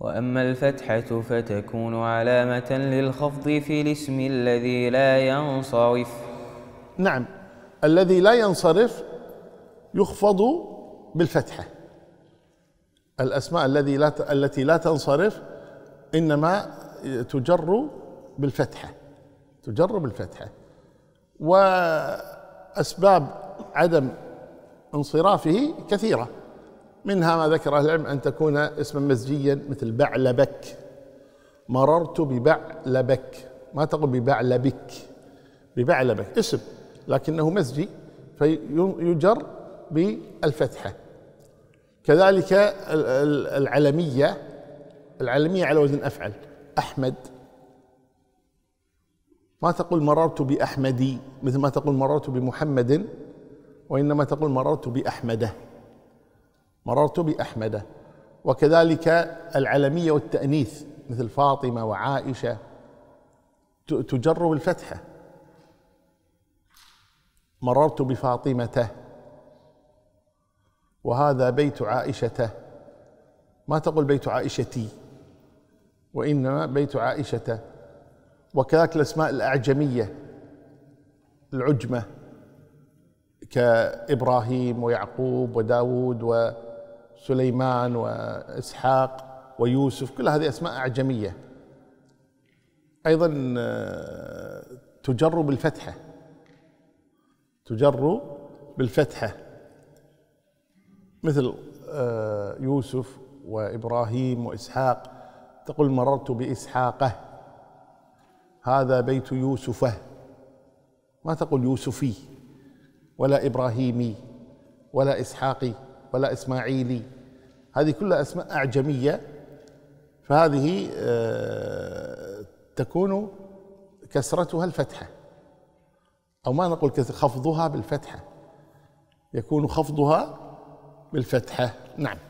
وأما الفتحة فتكون علامة للخفض في الاسم الذي لا ينصرف نعم الذي لا ينصرف يخفض بالفتحة الأسماء الذي لا التي لا تنصرف إنما تجر بالفتحة تجر بالفتحة وأسباب عدم انصرافه كثيره منها ما ذكر أهل العلم أن تكون اسما مزجيا مثل بعلبك مررت ببعلبك ما تقول ببعلبك ببعلبك اسم لكنه مزجي فيجر بالفتحة كذلك العلمية العلمية على وزن أفعل أحمد ما تقول مررت بأحمدي مثل ما تقول مررت بمحمد وإنما تقول مررت بأحمده مررت بأحمدة وكذلك العلمية والتأنيث مثل فاطمة وعائشة تجر بالفتحة مررت بفاطمته وهذا بيت عائشته ما تقول بيت عائشتي وإنما بيت عائشته وكذلك الأسماء الأعجمية العجمة كإبراهيم ويعقوب وداود و سليمان وإسحاق ويوسف كل هذه أسماء أعجمية أيضا آه، تجر بالفتحة تجر بالفتحة مثل آه، يوسف وإبراهيم وإسحاق تقول مررت بإسحاقه هذا بيت يوسفه ما تقول يوسفي ولا إبراهيمي ولا إسحاقي ولا إسماعيلي هذه كلها أسماء أعجمية فهذه آه، تكون كسرتها الفتحة أو ما نقول خفضها بالفتحة يكون خفضها بالفتحة نعم